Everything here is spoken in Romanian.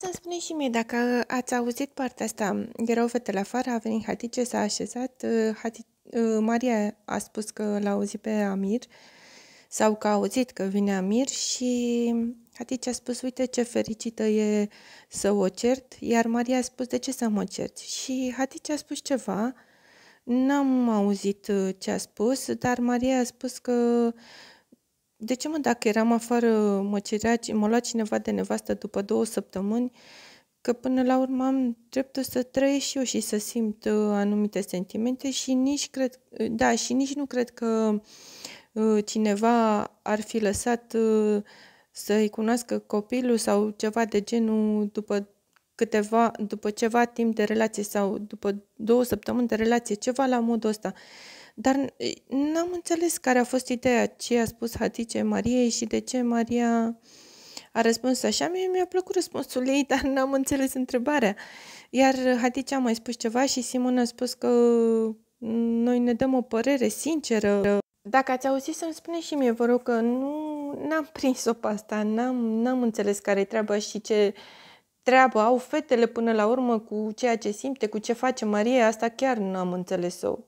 Să da, spune și mie dacă ați auzit partea asta. Erau la afară, a venit Hatice, s-a așezat. Uh, Hati... Uh, Maria a spus că l-a auzit pe Amir sau că a auzit că vine Amir și Hatice a spus, uite ce fericită e să o cert, iar Maria a spus, de ce să mă cert? Și Hatice a spus ceva, n-am auzit uh, ce a spus, dar Maria a spus că de ce mă, dacă eram afară, mă, cerea, mă lua cineva de nevastă după două săptămâni, că până la urmă am dreptul să trăiesc și eu și să simt uh, anumite sentimente și nici, cred, uh, da, și nici nu cred că uh, cineva ar fi lăsat să-i cunoască copilul sau ceva de genul după câteva, după ceva timp de relație sau după două săptămâni de relație, ceva la modul ăsta. Uh, dar n-am înțeles care a fost ideea, ce a spus Hatice Mariei și de ce Maria a răspuns așa. Mie mi-a plăcut răspunsul ei, dar n-am înțeles întrebarea. Iar Hatice a mai spus ceva și Simon a spus că mm, noi ne dăm o părere sinceră. Dacă ați auzit să-mi spuneți și mie, vă rog, că nu n-am prins-o pe asta, n-am, n-am înțeles care e treaba și ce treabă au fetele până la urmă cu ceea ce simte, cu ce face Maria, asta chiar n-am înțeles-o.